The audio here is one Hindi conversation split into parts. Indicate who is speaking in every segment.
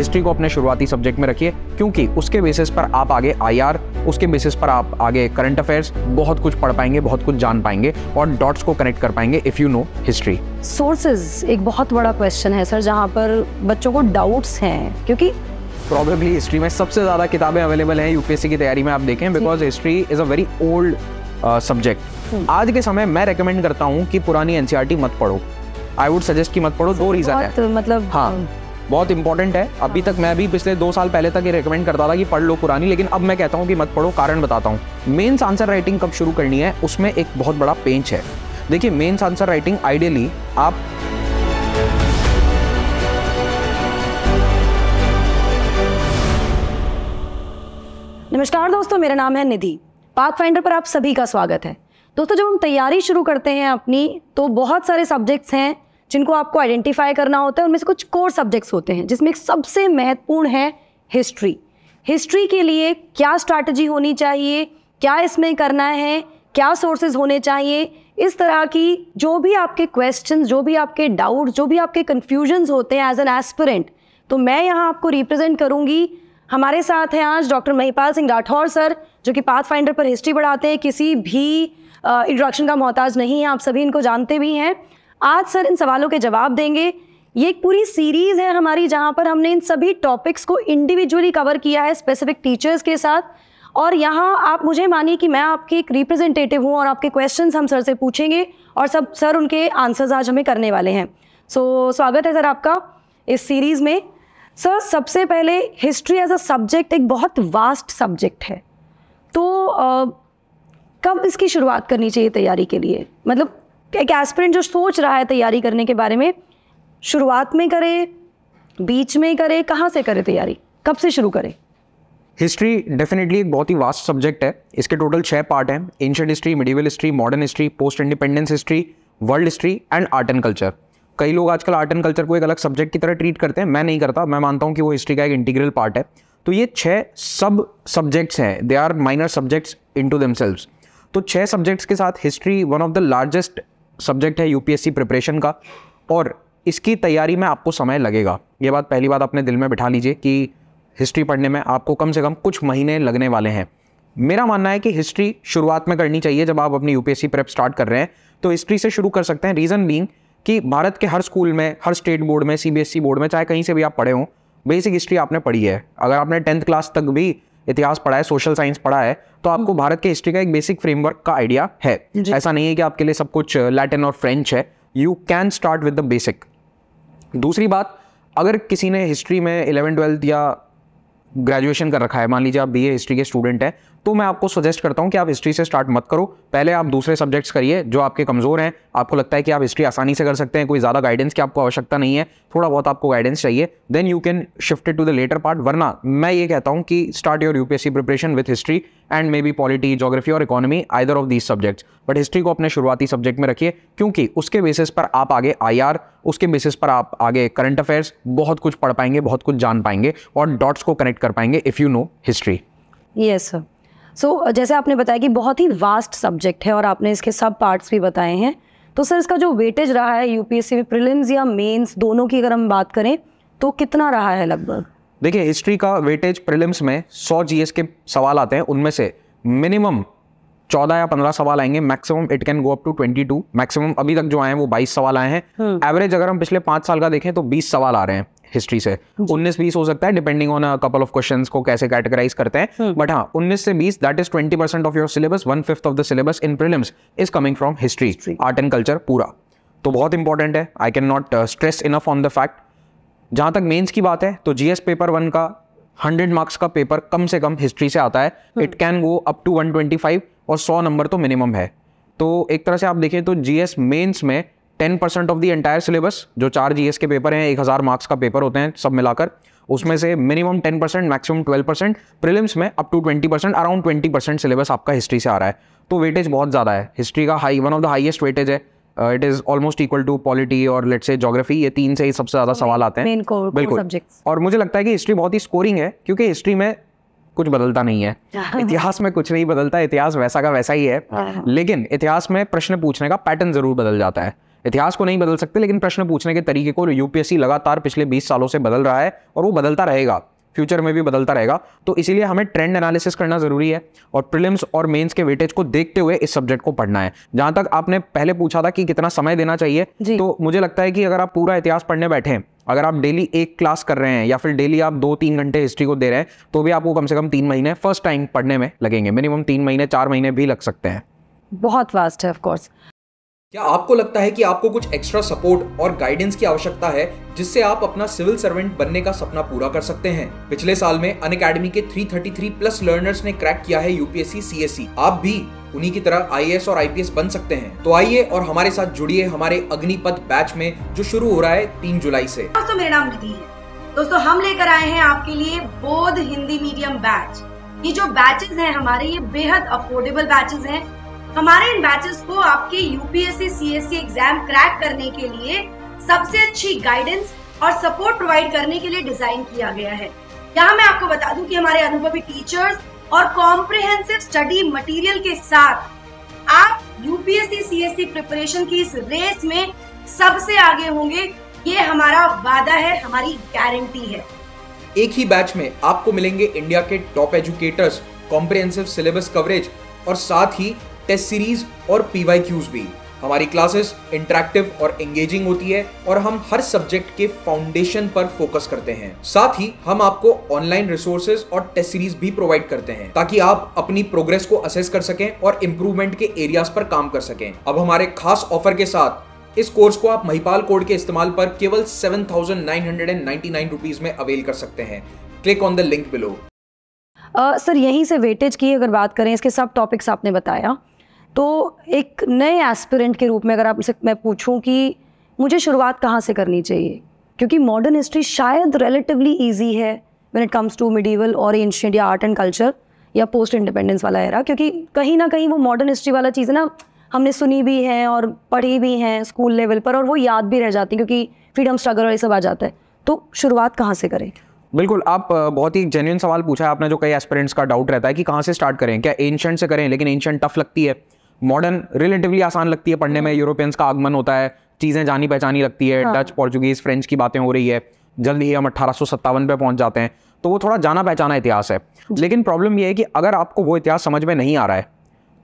Speaker 1: हिस्ट्री को अपने शुरुआती सब्जेक्ट में रखिए क्योंकि उसके बेसिस पर आप आगे आईआर उसके बेसिस पर आप आगे करंट अफेयर्स बहुत कुछ पढ़ पाएंगे बहुत कुछ जान पाएंगे और डॉट्स को कनेक्ट कर पाएंगे if you know history
Speaker 2: sources एक बहुत बड़ा क्वेश्चन है सर जहाँ पर बच्चों को डाउट्स हैं क्योंकि
Speaker 1: प्रॉबेबली हिस्ट्री में सबसे ज़्यादा किताबें अवेलेबल हैं यूपीएससी की तैयारी में आप देखें because history is a very old subject आज के समय मैं रेकमेंड करता हूँ कि पुरानी एनसीआर e मत पढ़ो आई वुड सजेस्ट कि मत पढ़ो दो रीज़न है मतलब हाँ बहुत इंपॉर्टेंट है अभी तक मैं भी पिछले दो साल पहले तक ये रिकमेंड करता था कि पढ़ लो पुरानी लेकिन अब मैं कहता हूँ कि मत पढ़ो कारण बताता हूँ मेन्स आंसर राइटिंग कब शुरू करनी है उसमें एक बहुत बड़ा पेंच है देखिए मेन्स आंसर राइटिंग आइडियली आप
Speaker 2: नमस्कार दोस्तों मेरा नाम है निधि पाथ फाइंडर पर आप सभी का स्वागत है दोस्तों जब हम तैयारी शुरू करते हैं अपनी तो बहुत सारे सब्जेक्ट्स हैं जिनको आपको आइडेंटिफाई करना होता है उनमें से कुछ कोर सब्जेक्ट्स होते हैं जिसमें सबसे महत्वपूर्ण है हिस्ट्री हिस्ट्री के लिए क्या स्ट्रैटेजी होनी चाहिए क्या इसमें करना है क्या सोर्सेज होने चाहिए इस तरह की जो भी आपके क्वेश्चन जो भी आपके डाउट्स जो भी आपके कन्फ्यूजन्स होते हैं एज एन एस्पिरेंट तो मैं यहाँ आपको रिप्रेजेंट करूँगी हमारे साथ हैं आज डॉक्टर महिपाल सिंह राठौर सर जो कि पाथ फाइंडर पर हिस्ट्री बढ़ाते हैं किसी भी इंट्रोडक्शन का मोहताज नहीं है आप सभी इनको जानते भी हैं आज सर इन सवालों के जवाब देंगे ये एक पूरी सीरीज है हमारी जहाँ पर हमने इन सभी टॉपिक्स को इंडिविजुअली कवर किया है स्पेसिफिक टीचर्स के साथ और यहाँ आप मुझे मानिए कि मैं आपके एक रिप्रेजेंटेटिव हूँ और आपके क्वेश्चंस हम सर से पूछेंगे और सब सर उनके आंसर्स आज हमें करने वाले हैं सो so, स्वागत है सर आपका इस सीरीज़ में सर सबसे पहले हिस्ट्री एज अ सब्जेक्ट एक बहुत वास्ट सब्जेक्ट है तो आ, कब इसकी शुरुआत करनी चाहिए तैयारी के लिए मतलब एक एस्पिरेंट जो सोच रहा है तैयारी करने के बारे में शुरुआत में करे बीच में करे कहाँ से करे तैयारी कब से शुरू करे
Speaker 1: हिस्ट्री डेफिनेटली एक बहुत ही वास्ट सब्जेक्ट है इसके टोटल छः पार्ट हैं ancient history medieval history modern history post independence history world history and art and culture कई लोग आजकल आर्ट एंड कल्चर को एक अलग सब्जेक्ट की तरह ट्रीट करते हैं मैं नहीं करता मैं मानता हूँ कि वो हिस्ट्री का एक इंटीग्रल पार्ट है तो ये छः सब सब्जेक्ट्स हैं they are minor subjects into themselves तो छः सब्जेक्ट्स के साथ history one of the largest subject है यूपीएससी प्रिपरेशन का और इसकी तैयारी में आपको समय लगेगा ये बात पहली बात अपने दिल में बिठा लीजिए कि हिस्ट्री पढ़ने में आपको कम से कम कुछ महीने लगने वाले हैं मेरा मानना है कि हिस्ट्री शुरुआत में करनी चाहिए जब आप अपनी यूपीएससी प्रेप स्टार्ट कर रहे हैं तो हिस्ट्री से शुरू कर सकते हैं रीज़न बींग कि भारत के हर स्कूल में हर स्टेट बोर्ड में सीबीएसई बोर्ड e में चाहे कहीं से भी आप पढ़े हों बेसिक हिस्ट्री आपने पढ़ी है अगर आपने टेंथ क्लास तक भी इतिहास पढ़ा है सोशल साइंस पढ़ा है तो आपको हम्म। भारत के हिस्ट्री का एक बेसिक फ्रेमवर्क का आइडिया है ऐसा नहीं है कि आपके लिए सब कुछ लैटिन uh, और फ्रेंच है you can start with the basic दूसरी बात अगर किसी ने हिस्ट्री में इलेवन ट्वेल्थ या ग्रेजुएशन कर रखा है मान लीजिए आप बी हिस्ट्री के स्टूडेंट हैं तो मैं आपको सजेस्ट करता हूँ कि आप हिस्ट्री से स्टार्ट मत करो पहले आप दूसरे सब्जेक्ट्स करिए जो आपके कमज़ोर हैं आपको लगता है कि आप हिस्ट्री आसानी से कर सकते हैं कोई ज़्यादा गाइडेंस की आपको आवश्यकता नहीं है थोड़ा बहुत आपको गाइडेंस चाहिए then you can shift to the latter part वरना मैं ये कहता हूँ कि start your UPSC preparation with history and maybe polity geography और economy either of these subjects but history को अपने शुरुआती सब्जेक्ट में रखिए क्योंकि उसके बेसिस पर आप आगे आई उसके बेसिस पर आप आगे करंट अफेयर्स बहुत कुछ पढ़ पाएंगे बहुत कुछ जान पाएंगे और डॉट्स को कनेक्ट कर पाएंगे if you know history
Speaker 2: yes sir so so, जैसे आपने बताया कि बहुत ही वास्ट सब्जेक्ट है और आपने इसके सब पार्ट्स भी बताए हैं तो सर इसका जो वेटेज रहा है यूपीएससी में प्रिलिम्स या मेंस दोनों की अगर हम बात करें तो कितना रहा है लगभग
Speaker 1: देखिए हिस्ट्री का वेटेज प्रिलिम्स में 100 जीएस के सवाल आते हैं उनमें से मिनिमम 14 या 15 सवाल आएंगे maximum it can go up to 22 maximum अभी तक जो आए हैं वो 22 सवाल आए हैं एवरेज हम्म। अगर हम पिछले पांच साल का देखें तो 20 सवाल आ रहे हैं हिस्ट्री से उन्नीस बीस हो सकता है depending on couple of question को कैसे कैटेगराइज करते हैं बट हम्म। हाँ उन्नीस से बीस that is twenty percent of your syllabus one fifth of the syllabus in prelims is coming from history art and culture पूरा तो बहुत इंपॉर्टेंट है I can not stress enough on the fact जहां तक मेन्स की बात है तो जीएस पेपर वन का हंड्रेड मार्क्स का पेपर कम से कम हिस्ट्री से आता है it can go up to one twenty five और सौ नंबर तो मिनिमम है तो एक तरह से आप देखें तो जीएस मेंस में ten percent of the entire syllabus जो चार जीएस के पेपर हैं एक हज़ार मार्क्स का पेपर होते हैं सब मिलाकर उसमें से minimum ten percent maximum twelve percent prelims में up to twenty percent around twenty percent syllabus आपका हिस्ट्री से आ रहा है तो वेटेज बहुत ज़्यादा है हिस्ट्री का high one of the highest weightage है it is almost equal to polity और लेट से जोग्राफी ये तीन से ही सबसे ज़्यादा सवाल आते हैं बिल्कुल और मुझे लगता है कि हिस्ट्री बहुत ही स्कोरिंग है क्योंकि हिस्ट्री में कुछ बदलता नहीं है इतिहास में कुछ नहीं बदलता इतिहास वैसा का वैसा ही है हाँ। लेकिन इतिहास में प्रश्न पूछने का पैटर्न ज़रूर बदल जाता है इतिहास को नहीं बदल सकते लेकिन प्रश्न पूछने के तरीके को यूपीएससी लगातार पिछले 20 सालों से बदल रहा है और वो बदलता रहेगा फ्यूचर में भी बदलता रहेगा तो इसीलिए हमें ट्रेंड एनालिसिस करना जरूरी है और प्रिलिम्स और मेंस के वेटेज को देखते हुए इस सब्जेक्ट को पढ़ना है जहां तक आपने पहले पूछा था कि कितना समय देना चाहिए तो मुझे लगता है कि अगर आप पूरा इतिहास पढ़ने बैठे अगर आप डेली एक क्लास कर रहे हैं या फिर डेली आप दो तीन घंटे हिस्ट्री को दे रहे हैं तो भी आपको कम से कम तीन महीने फर्स्ट टाइम पढ़ने में लगेंगे मिनिमम तीन महीने चार महीने भी लग सकते हैं
Speaker 2: बहुत वास्ट है ऑफ कोर्स
Speaker 1: क्या आपको लगता है कि आपको कुछ एक्स्ट्रा सपोर्ट और गाइडेंस की आवश्यकता है जिससे आप अपना सिविल सर्वेंट बनने का सपना पूरा कर सकते हैं पिछले साल में अन अकेडमी के 333 प्लस लर्नर्स ने क्रैक किया है यूपीएससी सीएससी आप भी उन्हीं की तरह आई और आई बन सकते हैं तो आइए और हमारे साथ जुड़िए हमारे अग्निपथ बैच में जो शुरू हो रहा है तीन जुलाई ऐसी
Speaker 2: दोस्तों मेरा नाम निधि है दोस्तों हम लेकर आए हैं आपके लिए बोध हिंदी मीडियम बैच ये जो बैचेस हैं हमारे ये बेहद अफोर्डेबल बैचेस हैं हमारे इन बैचेस को आपके यूपीएससी सीएससी एग्जाम क्रैक करने के लिए सबसे अच्छी गाइडेंस और सपोर्ट प्रोवाइड करने के लिए डिजाइन किया गया है यहाँ मैं आपको बता दूं कि हमारे अनुभवी टीचर्स और कॉम्प्रिहेंसिव स्टडी मटेरियल के साथ आप यूपीएससी सीएससी प्रिपरेशन की इस रेस में सबसे आगे होंगे ये हमारा वादा है हमारी गारंटी है
Speaker 1: एक ही बैच में आपको मिलेंगे इंडिया के top educators comprehensive syllabus coverage और साथ ही टेस्ट सीरीज और पीवाई भी हमारी क्लासेस इंटरेक्टिव और एंगेजिंग होती है और हम हर सब्जेक्ट के फाउंडेशन पर फोकस करते हैं साथ ही हम आपको ऑनलाइन रिसोर्सेज और टेस्ट सीरीज भी प्रोवाइड करते हैं ताकि आप अपनी प्रोग्रेस को असेस कर सकें और इम्प्रूवमेंट के एरियाज पर काम कर सकें अब हमारे खास ऑफर के साथ इस कोर्स को आप महिपाल कोड के इस्तेमाल पर केवल seven thousand nine hundred and ninety nine rupees में अवेल कर सकते हैं click on the link below
Speaker 2: sir यहीं से वेटेज की अगर बात करें इसके सब टॉपिक्स आपने बताया तो एक नए एस्पिरेंट के रूप में अगर आपसे मैं पूछूं कि मुझे शुरुआत कहाँ से करनी चाहिए क्योंकि मॉडर्न हिस्ट्री शायद रिलेटिवली ईजी है when it comes to medieval और एंशियंट या आर्ट एंड कल्चर या पोस्ट इंडिपेंडेंस वाला एरा क्योंकि कहीं ना कहीं वो मॉडर्न हिस्ट्री वाला चीज़ ना हमने सुनी भी है और पढ़ी भी हैं स्कूल लेवल पर और वो याद भी रह जाती है क्योंकि फ्रीडम स्ट्रगल और ये सब आ जाता है तो शुरुआत कहाँ से करें
Speaker 1: बिल्कुल आप बहुत ही जेन्यून सवाल पूछा है आपने जो कई एस्पिरेंट्स का डाउट रहता है कि कहाँ से स्टार्ट करें क्या एंशंट से करें लेकिन एंशंट टफ लगती है मॉडर्न रिलेटिवली आसान लगती है पढ़ने में यूरोपियंस का आगमन होता है चीज़ें जानी पहचानी लगती है डच पोर्चुगीज़ फ्रेंच की बातें हो रही है जल्दी ही हम अट्ठारह पे पहुंच जाते हैं तो वो थोड़ा जाना पहचाना इतिहास है लेकिन प्रॉब्लम ये है कि अगर आपको वो इतिहास समझ में नहीं आ रहा है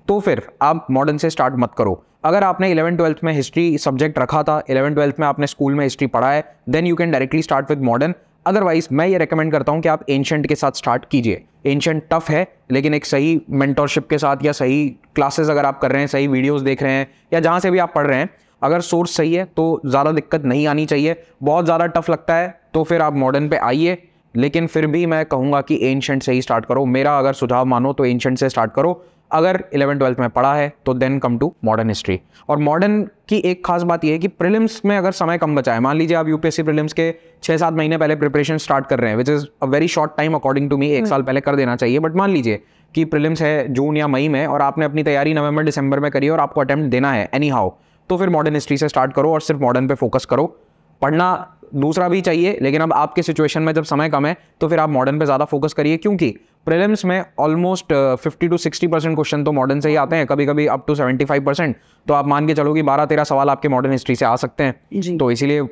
Speaker 1: तो फिर आप मॉडर्न से स्टार्ट मत करो अगर आपने इलेवन ट्वेल्थ में हिस्ट्री सब्जेक्ट रखा था इलेवन ट्वेल्थ में आपने स्कूल में हिस्ट्री पढ़ा है then you can directly start with modern otherwise मैं ये रेकमेंड करता हूँ कि आप एंशंट के साथ स्टार्ट कीजिए एंशंट टफ है लेकिन एक सही मेंटोरशिप के साथ या सही क्लासेस अगर आप कर रहे हैं सही वीडियोस देख रहे हैं या जहाँ से भी आप पढ़ रहे हैं अगर सोर्स सही है तो ज़्यादा दिक्कत नहीं आनी चाहिए बहुत ज़्यादा टफ लगता है तो फिर आप मॉडर्न पे आइए लेकिन फिर भी मैं कहूँगा कि एंशंट से ही स्टार्ट करो मेरा अगर सुझाव मानो तो एंशंट से स्टार्ट करो अगर इलेवन ट्वेल्थ में पढ़ा है तो then come to modern history और मॉडर्न की एक खास बात यह है कि प्रिलिम्स में अगर समय कम बचा है मान लीजिए आप यूपीएससी प्रिलिम्स के छः सात महीने पहले प्रिपरेशन स्टार्ट कर रहे हैं which is a very short time according to me एक hmm. साल पहले कर देना चाहिए बट मान लीजिए कि प्रिलिम्स है जून या मई में और आपने अपनी तैयारी नवंबर दिसंबर में करी और आपको अटैम्प्ट देना है एनी हाउ तो फिर मॉडर्न हिस्ट्री से स्टार्ट करो और सिर्फ मॉडर्न पे फोकस करो पढ़ना दूसरा भी चाहिए लेकिन अब आपके सिचुएशन में जब समय कम है तो फिर आप मॉडर्न पे ज़्यादा फोकस करिए क्योंकि प्रीलिम्स में almost fifty to sixty percent question तो मॉडर्न से ही आते हैं कभी कभी up to seventy five percent तो आप मान के चलो कि बारह तेरह सवाल आपके मॉडर्न हिस्ट्री से आ सकते हैं तो इसीलिए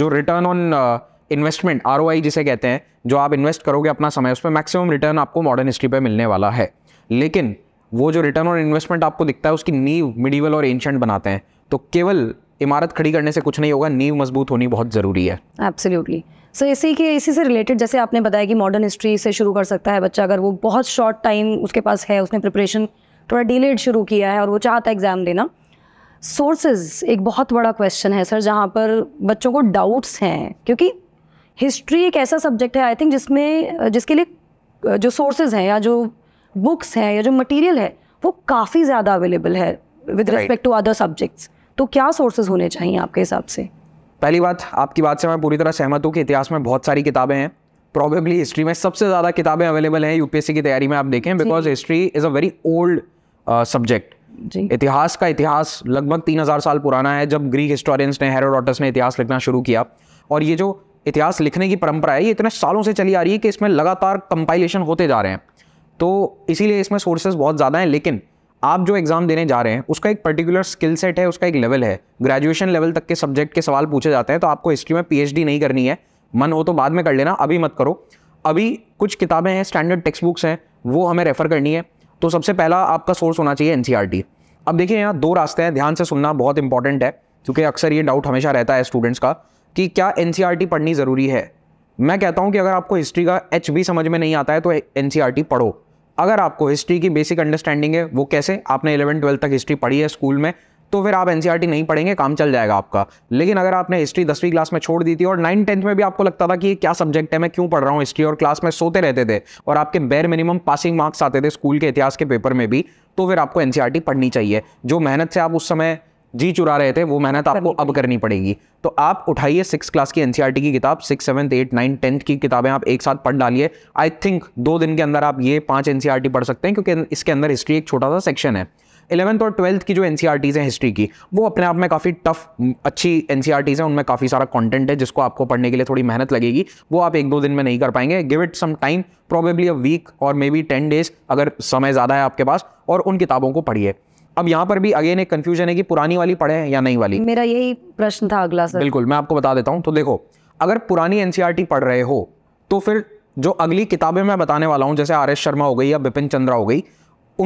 Speaker 1: जो रिटर्न ऑन इन्वेस्टमेंट आर जिसे कहते हैं जो आप इन्वेस्ट करोगे अपना समय उस पर मैक्सिमम रिटर्न आपको मॉडर्न हिस्ट्री पर मिलने वाला है लेकिन वो जो रिटर्न ऑन इन्वेस्टमेंट आपको दिखता है उसकी नींव मिडिवल और एंशंट बनाते हैं तो केवल इमारत खड़ी करने से कुछ नहीं होगा नींव मजबूत होनी बहुत ज़रूरी है
Speaker 2: एब्सोल्युटली सो so, इसी के इसी से रिलेटेड जैसे आपने बताया कि मॉडर्न हिस्ट्री से शुरू कर सकता है बच्चा अगर वो बहुत शॉर्ट टाइम उसके पास है उसने प्रिपरेशन थोड़ा डिलेड शुरू किया है और वो चाहता है एग्ज़ाम देना सोर्सेज एक बहुत बड़ा क्वेश्चन है सर जहाँ पर बच्चों को डाउट्स हैं क्योंकि हिस्ट्री एक ऐसा सब्जेक्ट है आई थिंक जिसमें जिसके लिए जो सोर्सेज हैं या जो बुक्स हैं या जो मटेरियल है वो काफ़ी ज़्यादा अवेलेबल है with respect to other subjects तो क्या सोर्सेज होने चाहिए आपके
Speaker 1: हिसाब से पहली बात आपकी बात से मैं पूरी तरह सहमत हूँ कि इतिहास में बहुत सारी किताबें हैं प्रॉबेबली हिस्ट्री में सबसे ज़्यादा किताबें अवेलेबल हैं यूपीएससी की तैयारी में आप देखें because history is a very old subject इतिहास का इतिहास लगभग तीन हज़ार साल पुराना है जब ग्रीक हिस्टोरियंस ने हेरोडोटस ने इतिहास लिखना शुरू किया और ये जो इतिहास लिखने की परंपरा है ये इतने सालों से चली आ रही है कि इसमें लगातार कंपाइलेशन होते जा रहे हैं तो इसीलिए इसमें सोर्सेज बहुत ज़्यादा हैं लेकिन आप जो एग्ज़ाम देने जा रहे हैं उसका एक पर्टिकुलर स्किल सेट है उसका एक लेवल है ग्रेजुएशन लेवल तक के सब्जेक्ट के सवाल पूछे जाते हैं तो आपको हिस्ट्री में पीएचडी नहीं करनी है मन हो तो बाद में कर लेना अभी मत करो अभी कुछ किताबें हैं स्टैंडर्ड टेक्स्ट बुक्स हैं वो हमें रेफ़र करनी है तो सबसे पहला आपका सोर्स होना चाहिए एन e अब देखिए यहाँ दो रास्ते हैं ध्यान से सुनना बहुत इंपॉर्टेंट है क्योंकि अक्सर ये डाउट हमेशा रहता है स्टूडेंट्स का कि क्या एन e पढ़नी ज़रूरी है मैं कहता हूँ कि अगर आपको हिस्ट्री का एच भी समझ में नहीं आता है तो एन e पढ़ो अगर आपको हिस्ट्री की बेसिक अंडरस्टैंडिंग है वो कैसे आपने इलेवन ट्वेल्थ तक हिस्ट्री पढ़ी है स्कूल में तो फिर आप एनसीआर e नहीं पढ़ेंगे काम चल जाएगा आपका लेकिन अगर आपने हिस्ट्री दसवीं क्लास में छोड़ दी थी और नाइन टेंथ में भी आपको लगता था कि ये क्या सब्जेक्ट है मैं क्यों पढ़ रहा हूँ हिस्ट्री और क्लास में सोते रहते थे और आपके बेर मिनिमम पासिंग मार्क्स आते थे स्कूल के इतिहास के पेपर में भी तो फिर आपको एनसीआर e पढ़नी चाहिए जो मेहनत से आप उस समय जी चुरा रहे थे वो मेहनत आपको अब करनी पड़ेगी तो आप उठाइए सिक्स क्लास की एनसीईआरटी e की किताब six seventh eight nine tenth की किताबें आप एक साथ पढ़ डालिए आई थिंक दो दिन के अंदर आप ये पांच एनसीईआरटी e पढ़ सकते हैं क्योंकि इसके अंदर हिस्ट्री एक छोटा सा सेक्शन है इलेवंथ और ट्वेल्थ की जो एन e हैं हिस्ट्री की वो अपने आप में काफ़ी टफ अच्छी एन हैं उनमें काफ़ी सारा कॉन्टेंट है जिसको आपको पढ़ने के लिए थोड़ी मेहनत लगेगी वो आप एक दो दिन में नहीं कर पाएंगे give it some time probably a week और मे बी टेन डेज अगर समय ज़्यादा है आपके पास और उन किताबों को पढ़िए अब यहाँ पर भी अगेन एक कंफ्यूजन है कि पुरानी वाली पढ़े या नई वाली
Speaker 2: मेरा यही प्रश्न था अगला सर
Speaker 1: बिल्कुल मैं आपको बता देता हूँ तो देखो अगर पुरानी एनसीआर e पढ़ रहे हो तो फिर जो अगली किताबें मैं बताने वाला हूँ जैसे आर एस शर्मा हो गई या बिपिन चंद्रा हो गई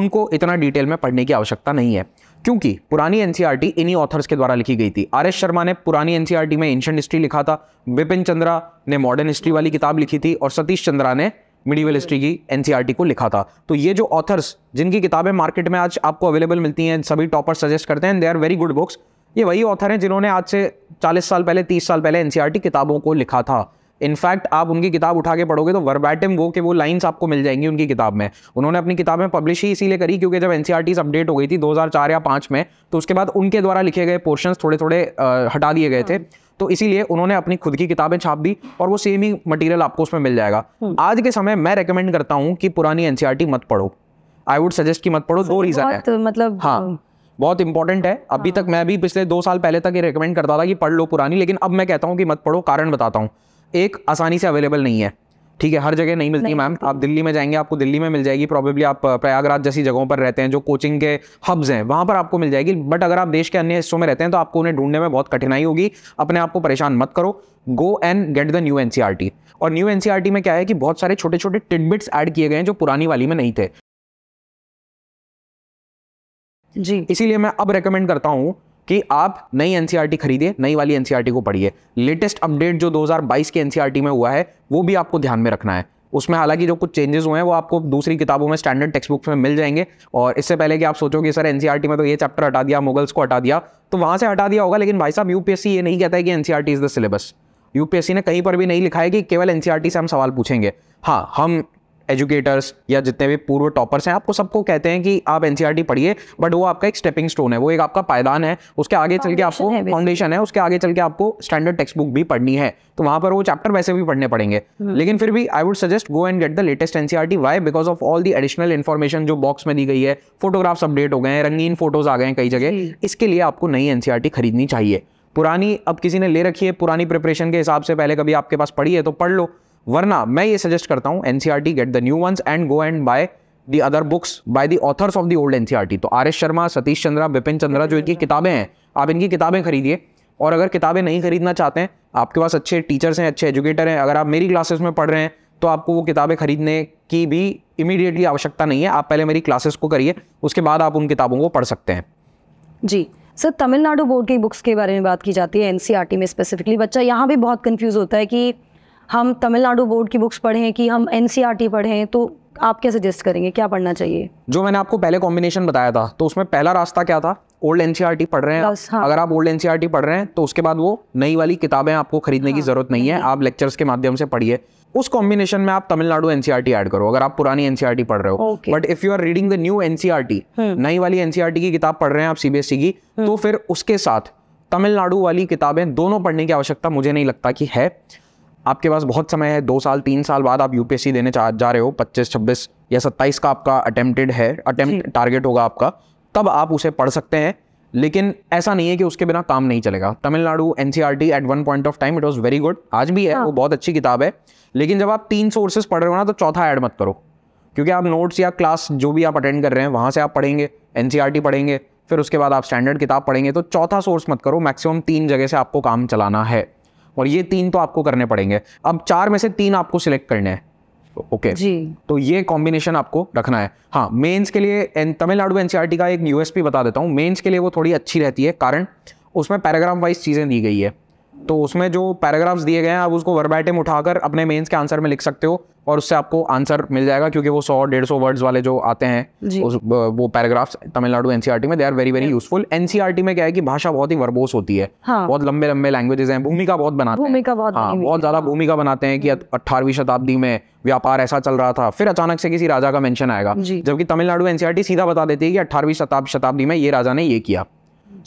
Speaker 1: उनको इतना डिटेल में पढ़ने की आवश्यकता नहीं है क्योंकि पुरानी एनसीआर e इन्हीं ऑथर्स के द्वारा लिखी गई थी आर एस शर्मा ने पुरानी एनसीआर e में एंशंट हिस्ट्री लिखा था बिपिन चंद्रा ने मॉडर्न हिस्ट्री वाली किताब लिखी थी और सतीश चंद्रा ने मिडिवल हिस्ट्री की एनसीईआरटी e को लिखा था तो ये जो ऑथर्स जिनकी किताबें मार्केट में आज आपको अवेलेबल मिलती हैं सभी टॉपर सजेस्ट करते हैं they are very good books ये वही ऑथर हैं जिन्होंने आज से 40 साल पहले 30 साल पहले एन e किताबों को लिखा था इनफैक्ट आप उनकी किताब उठा के पढ़ोगे तो वर्बैटम वो के वो लाइन्स आपको मिल जाएंगी उनकी किताब में उन्होंने अपनी किताब में पब्लिश ही इसीलिए करी क्योंकि जब एन अपडेट e हो गई थी 2004 या 5 में तो उसके बाद उनके द्वारा लिखे गए पोर्शन थोड़े थोड़े हटा दिए गए थे तो इसीलिए उन्होंने अपनी खुद की किताबें छाप दी और वो सेम ही मटेरियल आपको उसमें मिल जाएगा हम्म। आज के समय मैं रेकमेंड करता हूँ कि पुरानी एनसीआरटी e मत पढ़ो आई वुड सजेस्ट कि मत पढ़ो दो रीज़न है मतलब हाँ, हाँ। बहुत इंपॉर्टेंट है अभी हाँ। तक मैं भी पिछले दो साल पहले तक ये रिकमेंड करता था कि पढ़ लो पुरानी लेकिन अब मैं कहता हूँ कि मत पढ़ो कारण बताता हूँ एक आसानी से अवेलेबल नहीं है ठीक है हर जगह नहीं मिलती मैम आप दिल्ली में जाएंगे आपको दिल्ली में मिल जाएगी प्रॉबेबली आप प्रयागराज जैसी जगहों पर रहते हैं जो कोचिंग के हब्स हैं वहां पर आपको मिल जाएगी बट अगर आप देश के अन्य हिस्सों में रहते हैं तो आपको उन्हें ढूंढने में बहुत कठिनाई होगी अपने आप को परेशान मत करो go and get the new NCERT और न्यू एनसीआरटी e में क्या है कि बहुत सारे छोटे छोटे टिडबिट्स ऐड किए गए हैं जो पुरानी वाली में नहीं थे जी इसीलिए मैं अब रेकमेंड करता हूँ कि आप नई एनसीईआरटी e खरीदिए नई वाली एनसीईआरटी e को पढ़िए लेटेस्ट अपडेट जो 2022 के एनसीईआरटी e में हुआ है वो भी आपको ध्यान में रखना है उसमें हालांकि जो कुछ चेंजेस हुए हैं वो आपको दूसरी किताबों में स्टैंडर्ड टेक्स्ट बुक्स में मिल जाएंगे और इससे पहले कि आप सोचो कि सर एनसीईआरटी में तो ये चैप्टर हटा दिया मुगल्स को हटा दिया तो वहाँ से हटा दिया होगा लेकिन भाई साहब यूपीएससी ये नहीं कहता है कि NCERT is the syllabus UPSC ने कहीं पर भी नहीं लिखा है कि केवल एनसीआरटी से हम सवाल पूछेंगे हाँ हम एजुकेटर्स या जितने भी पूर्व टॉपर्स हैं आपको सबको कहते हैं कि आप एनसीईआरटी e पढ़िए बट वो आपका एक स्टेपिंग स्टोन है वो एक आपका पायदान है उसके आगे चल के आपको फाउंडेशन है उसके आगे चल के आपको स्टैंडर्ड टेक्स्ट बुक भी पढ़नी है तो वहां पर वो चैप्टर वैसे भी पढ़ने पड़ेंगे हम्म। लेकिन फिर भी I would suggest go and get the latest NCERT वाई because of all the additional information जो बॉक्स में दी गई है फोटोग्राफ्स अपडेट हो गए हैं रंगीन फोटोज आ गए हैं कई जगह इसके लिए आपको नई एनसीआरटी e खरीदनी चाहिए पुरानी अब किसी ने ले रखी है पुरानी प्रिपरेशन के हिसाब से पहले कभी आपके पास पढ़ी है तो पढ़ लो वरना मैं ये सजेस्ट करता हूँ टी get the new ones and go and buy the other books by the authors of the old टी तो आर एस शर्मा सतीश चंद्रा बिपिन चंद्रा जो इनकी किताबें हैं आप इनकी किताबें खरीदिए और अगर किताबें नहीं खरीदना चाहते हैं आपके पास अच्छे टीचर्स हैं अच्छे एजुकेटर हैं अगर आप मेरी क्लासेस में पढ़ रहे हैं तो आपको वो किताबें खरीदने की भी इमीडिएटली आवश्यकता नहीं है आप पहले मेरी क्लासेस को करिए उसके बाद आप उन किताबों को पढ़ सकते हैं
Speaker 2: जी सर तमिलनाडु बोर्ड की बुक्स के बारे में बात की जाती है एनसीईआरटी e में स्पेसिफिकली बच्चा यहाँ भी बहुत कंफ्यूज होता है कि हम तमिलनाडु बोर्ड की बुक्स पढ़ें कि हम एन e पढ़ें तो आप क्या सजेस्ट करेंगे क्या पढ़ना चाहिए
Speaker 1: जो मैंने आपको पहले कॉम्बिनेशन बताया था तो उसमें पहला रास्ता क्या था ओल्ड एनसीआर e पढ़ रहे हैं हाँ। अगर आप ओल्ड एनसीआर e पढ़ रहे हैं तो उसके बाद वो नई वाली किताबें आपको खरीदने हाँ। की जरूरत नहीं है आप लेक्चर्स के माध्यम से पढ़िए उस कॉम्बिनेशन में आप तमिलनाडु एनसीआर ऐड करो अगर आप पुरानी एनसीआर पढ़ रहे हो but if you are reading the new NCERT नई वाली एनसीआर की किताब पढ़ रहे हैं आप सीबीएसई की तो हम्म। फिर उसके साथ तमिलनाडु वाली किताबें दोनों पढ़ने की आवश्यकता मुझे नहीं लगता कि है आपके पास बहुत समय है दो साल तीन साल बाद आप यूपीएससी देने जा रहे हो पच्चीस छब्बीस या सत्ताईस का आपका अटेम्प्टेड है अटेम्प्ट टारगेट होगा आपका तब आप उसे पढ़ सकते हैं लेकिन ऐसा नहीं है कि उसके बिना काम नहीं चलेगा Tamil Nadu and at one point of time it was very good आज भी है हाँ। वो बहुत अच्छी किताब है लेकिन जब आप तीन सोर्सेज पढ़ रहे हो ना तो चौथा ऐड मत करो क्योंकि आप नोट्स या क्लास जो भी आप अटेंड कर रहे हैं वहाँ से आप पढ़ेंगे एन e पढ़ेंगे फिर उसके बाद आप स्टैंडर्ड किताब पढ़ेंगे तो चौथा सोर्स मत करो मैक्सिमम तीन जगह से आपको काम चलाना है और ये तीन तो आपको करने पड़ेंगे अब चार में से तीन आपको सिलेक्ट करने हैं ओके okay. तो ये कॉम्बिनेशन आपको रखना है हाँ मेंस के लिए तमिलनाडु एनसीआरटी e का एक यूएसपी बता देता हूँ मेंस के लिए वो थोड़ी अच्छी रहती है कारण उसमें पैराग्राफ वाइज चीज़ें दी गई है तो उसमें जो पैराग्राफ्स दिए गए हैं आप उसको वर्बैटम उठाकर अपने मेंस के आंसर में लिख सकते हो और उससे आपको आंसर मिल जाएगा क्योंकि वो सौ डेढ़ सौ वर्ड्स वाले जो आते हैं उस, वो पैराग्राफ्स तमिलनाडु एनसीआरटी e में they are very very useful NCERT में क्या है कि भाषा बहुत ही वर्बोस होती है हाँ। बहुत लंबे लंबे लैंग्वेजेस हैं भूमिका बहुत बनाते
Speaker 2: भूमिका बहुत हाँ, बहुत
Speaker 1: ज्यादा हाँ। भूमिका बनाते हैं कि हम्म। अट्ठारहवीं शताब्दी में व्यापार ऐसा चल रहा था फिर अचानक से किसी राजा का मेंशन आएगा जबकि तमिलनाडु एनसीआरटी e सीधा बता देती है कि अट्ठारहवीं शताब्दी में ये राजा ने ये किया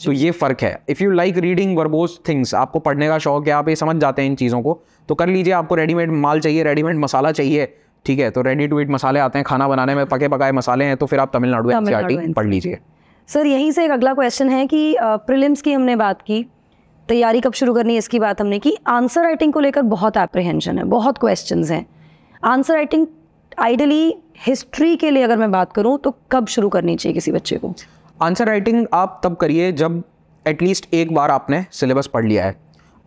Speaker 1: तो ये फ़र्क है if you like reading verbose things आपको पढ़ने का शौक है आप ये समझ जाते हैं इन चीज़ों को तो कर लीजिए आपको रेडीमेड माल चाहिए रेडीमेड मसाला चाहिए ठीक है तो रेडी टू ईट मसाले आते हैं खाना बनाने में पके पकाए मसाले हैं तो फिर आप तमिलनाडु e e पढ़ लीजिए
Speaker 2: सर यहीं से एक अगला क्वेश्चन है कि प्रिलिम्स की हमने बात की तैयारी कब शुरू करनी है इसकी बात हमने की आंसर राइटिंग को लेकर बहुत एप्रिहेंशन है बहुत क्वेश्चन हैं आंसर राइटिंग आइडली हिस्ट्री के लिए अगर मैं बात करूँ तो कब शुरू करनी चाहिए किसी बच्चे
Speaker 1: को आंसर राइटिंग आप तब करिए जब एटलीस्ट एक बार आपने सिलेबस पढ़ लिया है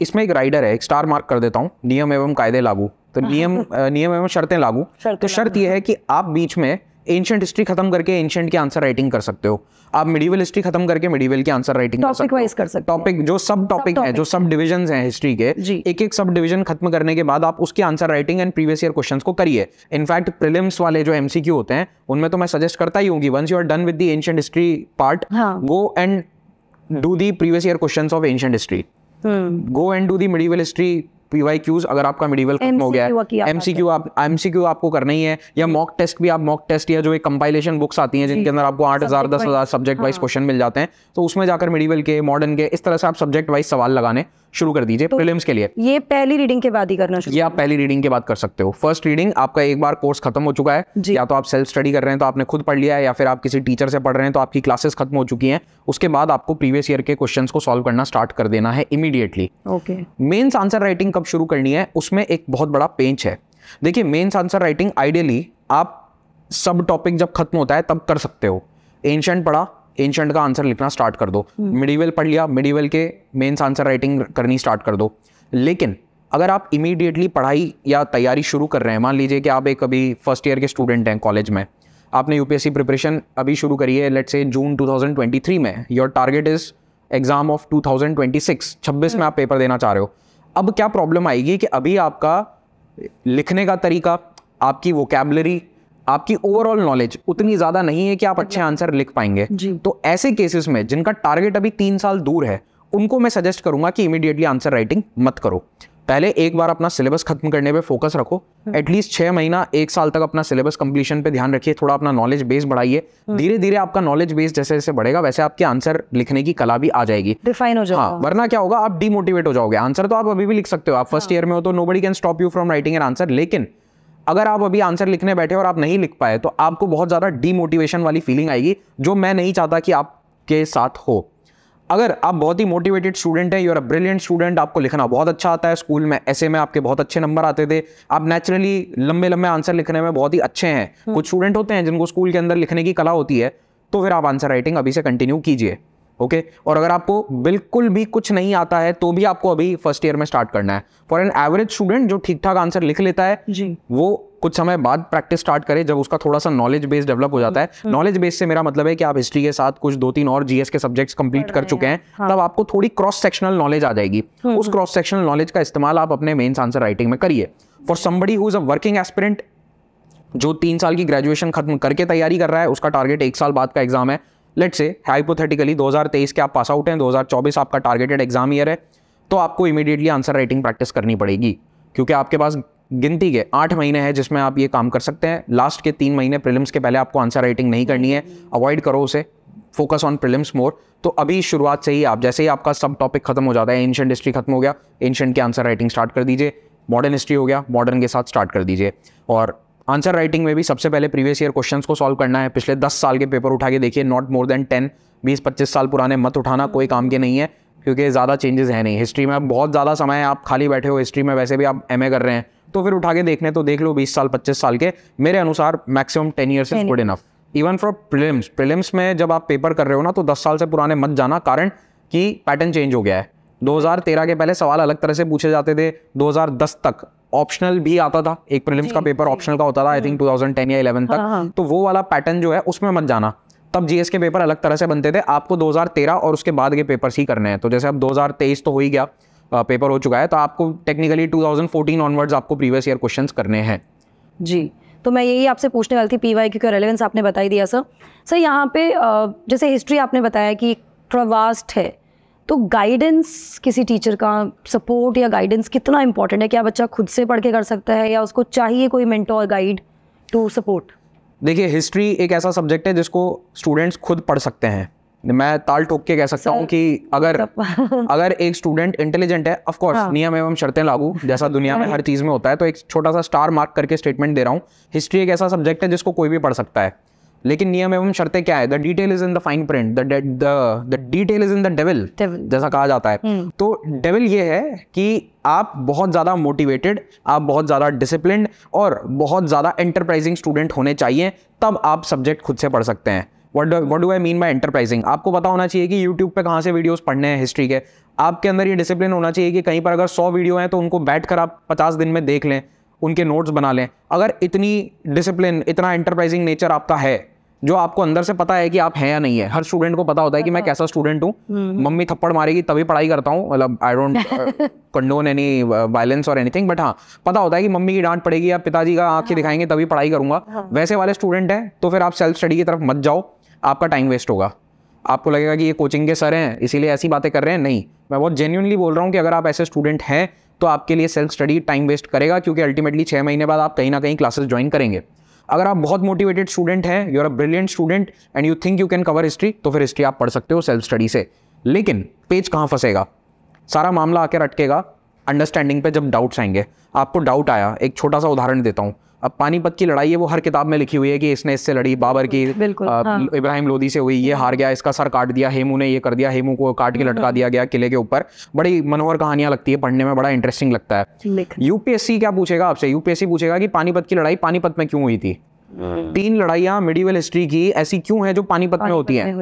Speaker 1: इसमें एक राइडर है एक स्टार मार्क कर देता हूँ नियम एवं कायदे लागू तो नियम नियम एवं शर्तें लागू तो शर्त यह है कि आप बीच में एंशियंट हिस्ट्री खत्म करके एंशियंट की आंसर राइटिंग कर सकते हो आप मिडिवल हिस्ट्री खत्म करके मिडिवल की आंसर राइटिंग कर सकते वाइज कर सकते टॉपिक जो सब टॉपिक है जो सब डिविजन है हिस्ट्री के एक एक सब डिविजन खत्म करने के बाद आप उसकी answer writing and previous year question को करिए इनफैक्ट प्रिलिम्स वाले जो एमसीक्यू होते हैं उनमें तो मैं सजेस्ट करता ही हूँ कि once you are done with the ancient history part go and do the previous year question of ancient history go and do the medieval history P Qs अगर आपका मेडिवल खत्म हो गया एम सी क्यू आप एम सी क्यू आपको करना ही है या मॉक टेस्ट भी आप मॉक टेस्ट या जो एक कंपाइलेशन बुक्स आती हैं जिनके अंदर आपको आठ हज़ार दस हज़ार सब्जेक्ट वाइज क्वेश्चन मिल जाते हैं तो उसमें जाकर मेडिवल के मॉडर्न के इस तरह से आप सब्जेक्ट वाइज सवाल लगाने शुरू कर दीजिए तो प्रीलिम्स के लिए
Speaker 2: ये पहली रीडिंग के बाद ही करना शुरू
Speaker 1: ये आप पहली रीडिंग के बाद कर सकते हो फर्स्ट रीडिंग आपका एक बार कोर्स खत्म हो चुका है या तो आप सेल्फ स्टडी कर रहे हैं तो आपने खुद पढ़ लिया है या फिर आप किसी टीचर से पढ़ रहे हैं तो आपकी क्लासेस खत्म हो चुकी हैं उसके बाद आपको प्रीवियस ईयर के क्वेश्चन को सोल्व करना स्टार्ट कर देना है immediately okay mains answer writing कब शुरू करनी है उसमें एक बहुत बड़ा पेंच है देखिए मेन्स आंसर राइटिंग आइडियली आप सब टॉपिक जब खत्म होता है तब कर सकते हो एंशंट पढ़ा एंशंट का आंसर लिखना स्टार्ट कर दो मिडिवेल हम्म। पढ़ लिया मिडिवेल के मेन्स आंसर राइटिंग करनी स्टार्ट कर दो लेकिन अगर आप इमीडिएटली पढ़ाई या तैयारी शुरू कर रहे हैं मान लीजिए कि आप एक अभी फर्स्ट ईयर के स्टूडेंट हैं कॉलेज में आपने यूपीएससी प्रिपरेशन अभी शुरू करी है लेट्स से जून 2023 में your target is exam of 2026 26 में हम्म। आप पेपर देना चाह रहे हो अब क्या प्रॉब्लम आएगी कि अभी आपका लिखने का तरीका आपकी वोकेबलरी आपकी ओवरऑल नॉलेज उतनी ज़्यादा नहीं है कि आप अच्छे आंसर लिख पाएंगे तो ऐसे केसेस में जिनका टारगेट अभी तीन साल दूर है उनको मैं सजेस्ट करूंगा कि इमीडिएटली आंसर राइटिंग मत करो पहले एक बार अपना सिलेबस खत्म करने पे फोकस रखो एटलीस्ट हाँ। छह महीना एक साल तक अपना सिलेबस कंप्लीशन पे ध्यान रखिए थोड़ा अपना नॉलेज बेस बढ़ाइए हाँ। धीरे धीरे आपका नॉलेज बेस जैसे जैसे बढ़ेगा वैसे आपके आंसर लिखने की कला भी आ जाएगी डिफाइन हो जाएगा हाँ, वरना क्या होगा आप डिमोटिवेट हो जाओगे आंसर तो आप अभी भी लिख सकते हो आप फर्स्ट हाँ। ईयर में हो तो no can stop you from writing an answer लेकिन अगर आप अभी आंसर लिखने बैठे और आप नहीं लिख पाए तो आपको बहुत ज़्यादा डीमोटिवेशन वाली फीलिंग आएगी जो मैं नहीं चाहता कि आपके साथ हो अगर आप बहुत ही मोटिवेटेड स्टूडेंट हैं यूर अ ब्रिलियंट स्टूडेंट आपको लिखना बहुत अच्छा आता है स्कूल में ऐसे में आपके बहुत अच्छे नंबर आते थे आप नेचुरली लंबे लंबे आंसर लिखने में बहुत ही अच्छे हैं हम्म। कुछ स्टूडेंट होते हैं जिनको स्कूल के अंदर लिखने की कला होती है तो फिर आप आंसर राइटिंग अभी से कंटिन्यू कीजिए ओके और अगर आपको बिल्कुल भी कुछ नहीं आता है तो भी आपको अभी फर्स्ट ईयर में स्टार्ट करना है फॉर एन एवरेज स्टूडेंट जो ठीक ठाक आंसर लिख लेता है जी वो कुछ समय बाद प्रैक्टिस स्टार्ट करें जब उसका थोड़ा सा नॉलेज बेस डेवलप हो जाता है नॉलेज बेस से मेरा मतलब है कि आप हिस्ट्री के साथ कुछ दो तीन और जीएस के सब्जेक्ट्स कंप्लीट कर चुके हैं हाँ। तब आपको थोड़ी क्रॉस सेक्शनल नॉलेज आ जाएगी हम्म, उस क्रॉस सेक्शनल नॉलेज का इस्तेमाल आप अपने मेन्स आंसर राइटिंग में करिए for somebody who is a working aspirant जो तीन साल की ग्रेजुएशन खत्म करके तैयारी कर रहा है उसका टारगेट एक साल बाद का एग्जाम है लेट से हाइपोथेटिकली 2023 के आप पास आउट हैं 2024 आपका टारगेटेड एग्जाम ईयर है तो आपको इमीडिएटली आंसर राइटिंग प्रैक्टिस करनी पड़ेगी क्योंकि आपके पास गिनती के आठ महीने हैं जिसमें आप ये काम कर सकते हैं लास्ट के तीन महीने प्रिलिम्स के पहले आपको आंसर राइटिंग नहीं करनी है अवॉइड करो उसे फोकस ऑन प्रिलिम्स मोर तो अभी शुरुआत से ही आप जैसे ही आपका सब टॉपिक खत्म हो जाता है एंशियंट हिस्ट्री खत्म हो गया एंशियंट के आंसर राइटिंग स्टार्ट कर दीजिए मॉडर्न हिस्ट्री हो गया मॉडर्न के साथ स्टार्ट कर दीजिए और आंसर राइटिंग में भी सबसे पहले प्रीवियस ईयर क्वेश्चंस को सॉल्व करना है पिछले दस साल के पेपर उठा के देखिए नॉट मोर देन टेन बीस पच्चीस साल पुराने मत उठाना कोई काम के नहीं है क्योंकि ज़्यादा चेंजेस है नहीं हिस्ट्री में अब बहुत ज़्यादा समय आप खाली बैठे हो हिस्ट्री में वैसे भी आप एम कर रहे हैं तो फिर उठा के देखने तो देख लो बीस साल पच्चीस साल के मेरे अनुसार maximum ten years is good enough even for prelims prelims में जब आप पेपर कर रहे हो ना तो दस साल से पुराने मत जाना कारण कि पैटर्न चेंज हो गया है 2013 के पहले सवाल अलग तरह से पूछे जाते थे 2010 तक ऑप्शनल भी आता था एक प्रीलिम्स का पेपर ऑप्शनल का होता था आई थिंक 2010 या 11 हाँ, तक हाँ। तो वो वाला पैटर्न जो है उसमें मत जाना तब जीएस के पेपर अलग तरह से बनते थे आपको 2013 और उसके बाद के पेपर ही करने हैं तो जैसे अब 2023 तो हो ही गया पेपर हो चुका है तो आपको टेक्निकली 2014 ऑनवर्ड्स आपको प्रीवियस ईयर क्वेश्चंस करने हैं
Speaker 2: जी तो मैं यही आपसे पूछने वाली थी पीवाई क्योंकि रेलेवेंस आपने बताई दिया सर सर यहाँ पे जैसे हिस्ट्री आपने बताया कि थोड़ा वास्ट है तो गाइडेंस किसी टीचर का सपोर्ट या गाइडेंस कितना इम्पोर्टेंट है क्या बच्चा खुद से पढ़ के कर सकता है या उसको चाहिए कोई मेंटोर गाइड टू सपोर्ट
Speaker 1: देखिए हिस्ट्री एक ऐसा सब्जेक्ट है जिसको स्टूडेंट्स खुद पढ़ सकते हैं मैं ताल ठोक के कह सकता हूँ कि अगर अगर एक स्टूडेंट इंटेलिजेंट है ऑफ कोर्स हाँ। नियम एवं शर्तें लागू जैसा दुनिया में हर चीज़ में होता है तो एक छोटा सा स्टार मार्क करके स्टेटमेंट दे रहा हूँ हिस्ट्री एक ऐसा सब्जेक्ट है जिसको कोई भी पढ़ सकता है लेकिन नियम एवं शर्तें क्या है the detail is in the fine print the detail is in the devil जैसा कहा जाता है हम्म। तो डेविल ये है कि आप बहुत ज़्यादा मोटिवेटेड आप बहुत ज़्यादा डिसिप्लिन और बहुत ज़्यादा एंटरप्राइजिंग स्टूडेंट होने चाहिए तब आप सब्जेक्ट खुद से पढ़ सकते हैं what what do I mean by enterprising आपको पता होना चाहिए कि यूट्यूब पे कहाँ से वीडियोस पढ़ने हैं हिस्ट्री के आपके अंदर ये डिसिप्लिन होना चाहिए कि कहीं पर अगर सौ वीडियो हैं तो उनको बैठ कर आप पचास दिन में देख लें उनके नोट्स बना लें अगर इतनी डिसिप्लिन इतना एंटरप्राइजिंग नेचर आपका है जो आपको अंदर से पता है कि आप हैं या नहीं है हर स्टूडेंट को पता होता है कि मैं हाँ। कैसा स्टूडेंट हूँ हम्म। मम्मी थप्पड़ मारेगी तभी पढ़ाई करता हूँ मतलब I don't condone any violence और एनीथिंग बट हाँ पता होता है कि मम्मी की डांट पड़ेगी या पिताजी का आंखें हाँ। दिखाएंगे तभी पढ़ाई करूंगा हाँ। वैसे वाले स्टूडेंट हैं तो फिर आप सेल्फ स्टडी की तरफ मत जाओ आपका टाइम वेस्ट होगा आपको लगेगा कि ये कोचिंग के सर हैं इसीलिए ऐसी बातें कर रहे हैं नहीं मैं बहुत जेन्यूनली बोल रहा हूँ कि अगर आप ऐसे स्टूडेंट हैं तो आपके लिए सेल्फ स्टडी टाइम वेस्ट करेगा क्योंकि अल्टीमेटली छः महीने बाद आप कहीं ना कहीं क्लासेस ज्वाइन करेंगे अगर आप बहुत मोटिवेटेड स्टूडेंट हैं you are a brilliant student and you think you can cover history तो फिर हिस्ट्री आप पढ़ सकते हो सेल्फ स्टडी से लेकिन पेज कहाँ फंसेगा सारा मामला आकर अटकेगा अंडरस्टैंडिंग पे जब डाउट्स आएंगे आपको डाउट आया एक छोटा सा उदाहरण देता हूँ अब पानीपत की लड़ाई है वो हर किताब में लिखी हुई है कि इसने इससे लड़ी बाबर की हाँ। इब्राहिम लोधी से हुई ये हार गया इसका सर काट दिया हेमू ने ये कर दिया हेमू को काट के लटका दिया गया किले के ऊपर बड़ी मनोहर कहानियां लगती है पढ़ने में बड़ा इंटरेस्टिंग लगता है यूपीएससी क्या पूछेगा आपसे यूपीएससी पूछेगा कि पानीपत की लड़ाई पानीपत में क्यों हुई थी हाँ। तीन लड़ाइया मिडिवल हिस्ट्री की ऐसी क्यों है जो पानीपत में होती है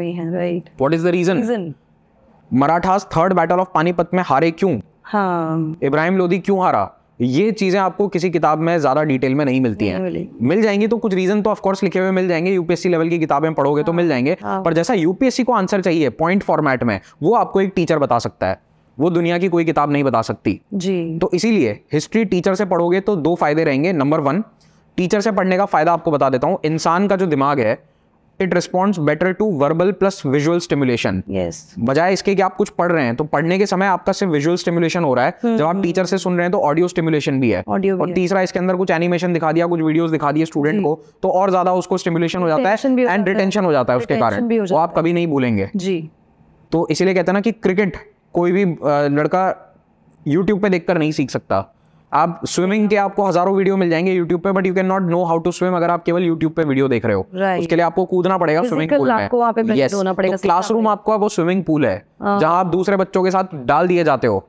Speaker 2: what is the reason
Speaker 1: Marathas third battle of Panipat में हारे क्यों हाँ। इब्राहिम लोधी क्यों हारा ये चीज़ें आपको किसी किताब में ज़्यादा डिटेल में नहीं मिलती हैं मिल जाएंगी तो कुछ रीज़न तो ऑफकोर्स लिखे हुए मिल जाएंगे यूपीएससी लेवल की किताबें पढ़ोगे तो हाँ, मिल जाएंगे हाँ। पर जैसा यूपीएससी को आंसर चाहिए पॉइंट फॉर्मेट में वो आपको एक टीचर बता सकता है वो दुनिया की कोई किताब नहीं बता सकती जी तो इसीलिए हिस्ट्री टीचर से पढ़ोगे तो दो फायदे रहेंगे नंबर वन टीचर से पढ़ने का फ़ायदा आपको बता देता हूँ इंसान का जो दिमाग है it responds better to verbal plus visual stimulation बजाय इसके कि आप कुछ पढ़ रहे हैं तो पढ़ने के समय आपका सिर्फ विजुअल स्टिमुलेशन हो रहा है हुँ, हम्म, जब आप टीचर हम्म। से सुन रहे हैं तो ऑडियो स्टिमुलेशन भी है audio और तीसरा इसके अंदर कुछ एनिमेशन दिखा दिया कुछ वीडियोस दिखा दिए स्टूडेंट हम्म। को तो और ज्यादा उसको स्टिमुलेशन हो जाता है एंड रिटेंशन हो जाता है उसके कारण वो आप कभी नहीं भूलेंगे जी तो इसीलिए कहते हैं ना कि क्रिकेट कोई भी लड़का यूट्यूब पे देखकर नहीं सीख सकता आप स्विमिंग के आपको हजारों वीडियो मिल जाएंगे यूट्यूब पे but you can not know how to swim अगर आप केवल यूट्यूब पे वीडियो देख रहे हो right. उसके लिए आपको कूदना पड़ेगा स्विमिंग पूल में yes. तो क्लासरूम आपका वो स्विमिंग पूल है हाँ। जहाँ आप दूसरे बच्चों के साथ डाल दिए जाते हो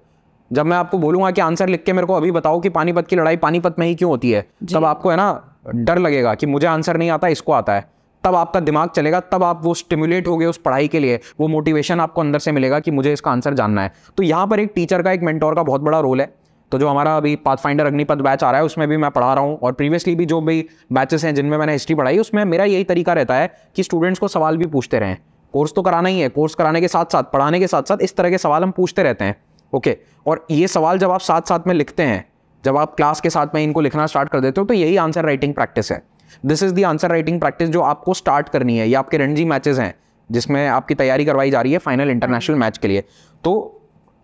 Speaker 1: जब मैं आपको बोलूंगा कि आंसर लिख के मेरे को अभी बताओ कि पानीपत की लड़ाई पानीपत में ही क्यों होती है तब आपको है ना डर लगेगा कि मुझे आंसर नहीं आता इसको आता है तब आपका दिमाग चलेगा तब आप वो स्टिमुलेट हो गए उस पढ़ाई के लिए वो मोटिवेशन आपको अंदर से मिलेगा कि मुझे इसका आंसर जानना है तो यहाँ पर एक टीचर का एक मेंटोर का बहुत बड़ा रोल है तो जो हमारा अभी पाथ फाइंडर अग्निपथ बैच आ रहा है उसमें भी मैं पढ़ा रहा हूँ और प्रीवियसली भी जो भी बैचेस हैं जिनमें मैंने हिस्ट्री पढ़ाई उसमें मेरा यही तरीका रहता है कि स्टूडेंट्स को सवाल भी पूछते रहें कोर्स तो कराना ही है कोर्स कराने के साथ साथ पढ़ाने के साथ साथ इस तरह के सवाल हम पूछते रहते हैं ओके और ये सवाल जब आप साथ साथ में लिखते हैं जब आप क्लास के साथ में इनको लिखना स्टार्ट कर देते हो तो यही आंसर राइटिंग प्रैक्टिस है this is the answer writing practice जो आपको स्टार्ट करनी है ये आपके रणजी मैचेस हैं जिसमें आपकी तैयारी करवाई जा रही है फाइनल इंटरनेशनल मैच के लिए तो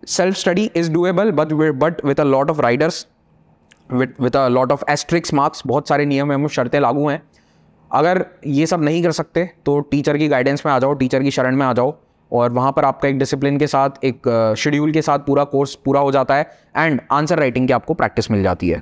Speaker 1: self study is doable but but but a lot of of with a lot of asterisks marks बहुत सारे नियम एवं शर्तें लागू हैं अगर ये सब नहीं कर सकते तो टीचर की गाइडेंस में आ जाओ टीचर की शरण में आ जाओ और वहाँ पर आपका एक डिसिप्लिन के साथ एक शेड्यूल के साथ पूरा कोर्स पूरा हो जाता है एंड आंसर राइटिंग की आपको प्रैक्टिस मिल जाती है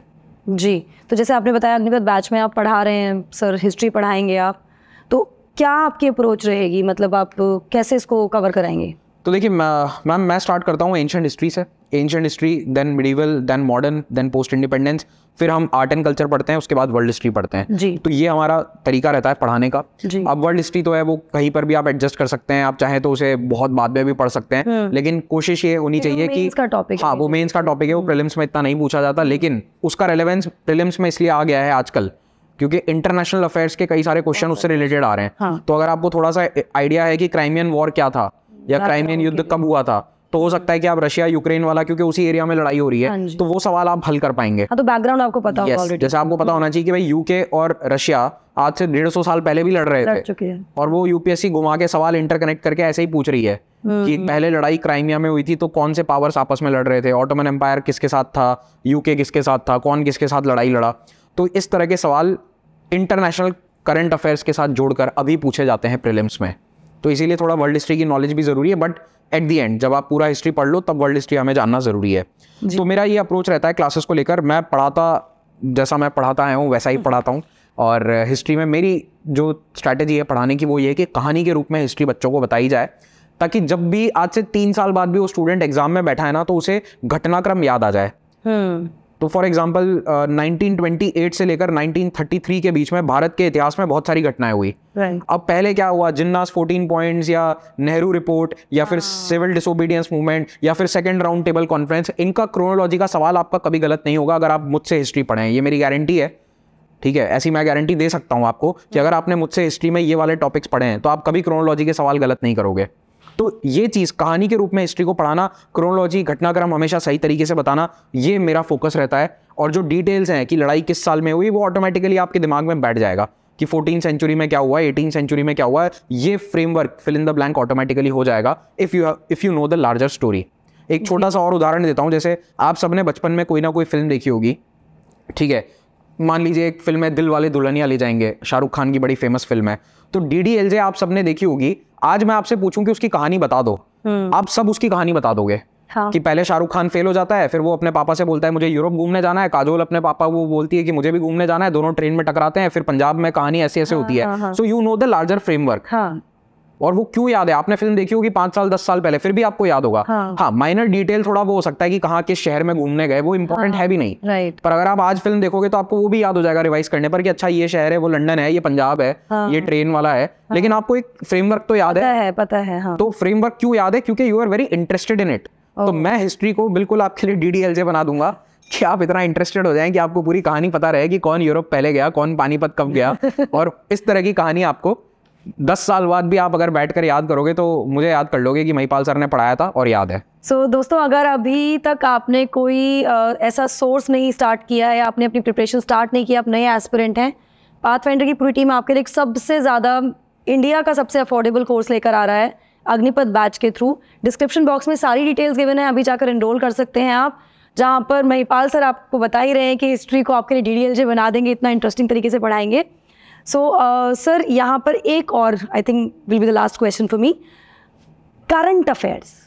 Speaker 2: जी तो जैसे आपने बताया अग्निपथ बैच में आप पढ़ा रहे हैं सर हिस्ट्री पढ़ाएंगे आप तो क्या आपकी अप्रोच रहेगी मतलब आप कैसे इसको कवर कराएंगे
Speaker 1: तो देखिए मैम मैं स्टार्ट करता हूँ एंशंट हिस्ट्री से ancient history then medieval then modern then post independence फिर हम आर्ट एंड कल्चर पढ़ते हैं उसके बाद वर्ल्ड हिस्ट्री पढ़ते हैं जी तो ये हमारा तरीका रहता है पढ़ाने का जी अब वर्ल्ड हिस्ट्री तो है वो कहीं पर भी आप एडजस्ट कर सकते हैं आप चाहे तो उसे बहुत बाद में भी पढ़ सकते हैं हम्म। लेकिन कोशिश ये होनी तो चाहिए कि हाँ वो मेन्स का टॉपिक है वो प्रिलिम्स हम्म। में इतना नहीं पूछा जाता लेकिन उसका रेलिवेंस प्रिलिम्स में इसलिए आ गया है आजकल क्योंकि इंटरनेशनल अफेयर्स के कई सारे क्वेश्चन अच्छा। उससे रिलेटेड आ रहे हैं हाँ. तो अगर आपको थोड़ा सा आइडिया है कि क्राइमियन वॉर क्या था या क्राइमियन युद्ध कब हुआ था तो हो सकता है कि आप रशिया यूक्रेन वाला क्योंकि उसी एरिया में लड़ाई हो रही है हाँ तो वो सवाल आप हल कर पाएंगे हाँ,
Speaker 2: तो बैकग्राउंड आपको पता yes, होगा जैसे
Speaker 1: आपको पता होना चाहिए कि भाई यूके और रशिया आज से डेढ़ सौ साल पहले भी लड़ रहे लड़ थे चुके और वो यूपीएससी घुमा के सवाल इंटरकनेक्ट करके ऐसे ही पूछ रही है हम्म, कि हम्म। पहले लड़ाई क्राइमिया में हुई थी तो कौन से पावर्स आपस में लड़ रहे थे ऑटोमन एम्पायर किसके साथ था यूके किसके साथ था कौन किसके साथ लड़ाई लड़ा तो इस तरह के सवाल इंटरनेशनल करंट अफेयर्स के साथ जोड़कर अभी पूछे जाते हैं प्रिलिम्स में तो इसीलिए थोड़ा वर्ल्ड हिस्ट्री की नॉलेज भी ज़रूरी है बट एट दी एंड जब आप पूरा हिस्ट्री पढ़ लो तब वर्ल्ड हिस्ट्री हमें जानना ज़रूरी है तो मेरा ये अप्रोच रहता है क्लासेस को लेकर मैं पढ़ाता जैसा मैं पढ़ाता आया हूँ वैसा ही हम्म। पढ़ाता हूँ और हिस्ट्री में मेरी जो स्ट्रैटेजी है पढ़ाने की वो ये है कि कहानी के रूप में हिस्ट्री बच्चों को बताई जाए ताकि जब भी आज से तीन साल बाद भी वो स्टूडेंट एग्जाम में बैठा है ना तो उसे घटनाक्रम याद आ जाए हम्म। तो फॉर ट्वेंटी एट से लेकर थ्री के बीच में भारत के इतिहास में बहुत सारी घटनाएं हुई right. अब पहले क्या हुआ जिन्नास 14 पॉइंट्स या नेहरू रिपोर्ट या फिर सिविल डिसोबीडियंस मूवमेंट या फिर सेकेंड राउंड टेबल कॉन्फ्रेंस इनका क्रोनोलॉजी का सवाल आपका कभी गलत नहीं होगा अगर आप मुझसे हिस्ट्री पढ़ें ये मेरी गारंटी है ठीक है ऐसी मैं गारंटी दे सकता हूँ आपको कि हाँ। अगर आपने मुझसे हिस्ट्री में ये वाले टॉपिक्स पढ़े हैं तो आप कभी क्रोनोलॉजी के सवाल गलत नहीं करोगे तो ये चीज़ कहानी के रूप में हिस्ट्री को पढ़ाना क्रोनोलॉजी घटनाक्रम हमेशा सही तरीके से बताना ये मेरा फोकस रहता है और जो डिटेल्स हैं कि लड़ाई किस साल में हुई वो ऑटोमेटिकली आपके दिमाग में बैठ जाएगा कि फोर्टीन सेंचुरी में क्या हुआ है एटीन सेंचुरी में क्या हुआ है ये framework fill in the blank automatically हो जाएगा if you if you know the larger story एक छोटा सा और उदाहरण देता हूँ जैसे आप सबने बचपन में कोई ना कोई फिल्म देखी होगी ठीक है मान लीजिए एक फिल्म है दिल वाले दुल्हनिया ले जाएंगे शाहरुख खान की बड़ी फेमस फिल्म है तो डी डी एल जे आप सबने देखी होगी आज मैं आपसे पूछूं कि उसकी कहानी बता दो हम्म। आप सब उसकी कहानी बता दोगे हाँ। कि पहले शाहरुख खान फेल हो जाता है फिर वो अपने पापा से बोलता है मुझे यूरोप घूमने जाना है काजोल अपने पापा वो बोलती है कि मुझे भी घूमने जाना है दोनों ट्रेन में टकराते हैं फिर पंजाब में कहानी ऐसे ऐसे हाँ, होती है so you know the larger framework और वो क्यों याद है आपने फिल्म देखी होगी पांच साल दस साल पहले फिर भी आपको याद होगा हाँ, हाँ माइनर डिटेल थोड़ा वो हो सकता है कि कहाँ किस शहर में घूमने गए वो इम्पोर्टेंट हाँ, है भी नहीं राइट पर अगर आप आज फिल्म देखोगे तो आपको वो भी याद हो जाएगा रिवाइज करने पर कि अच्छा ये शहर है वो लंडन है ये पंजाब है हाँ। ये ट्रेन वाला है हाँ। लेकिन आपको एक फ्रेमवर्क तो याद है पता है हाँ। तो फ्रेमवर्क क्यों याद है क्योंकि you are very interested in it तो oh। मैं हिस्ट्री को बिल्कुल आपके लिए डीडीएलजे बना दूंगा कि आप इतना इंटरेस्टेड हो जाएं कि आपको पूरी कहानी पता रहे कि कौन यूरोप पहले गया कौन पानीपत कब गया और इस तरह की कहानी आपको दस साल बाद भी आप अगर बैठ कर याद करोगे तो मुझे याद कर लोगे कि महिपाल सर ने पढ़ाया था और याद है
Speaker 2: सो so, दोस्तों अगर अभी तक आपने कोई आ, ऐसा सोर्स नहीं स्टार्ट किया है आपने अपनी प्रिपरेशन स्टार्ट नहीं किया आप नए एस्पिरेंट हैं पाथफाइंडर की पूरी टीम आपके लिए सबसे ज़्यादा इंडिया का सबसे अफोर्डेबल कोर्स लेकर आ रहा है अग्निपथ बैच के थ्रू डिस्क्रिप्शन बॉक्स में सारी डिटेल्स गिवन है अभी जाकर इनरोल कर सकते हैं आप जहाँ पर महिपाल सर आपको बता ही रहे हैं कि हिस्ट्री को आपके लिए डी बना देंगे इतना इंटरेस्टिंग तरीके से पढ़ाएंगे सो सर uh, यहाँ पर एक और I think will be the last question for me current affairs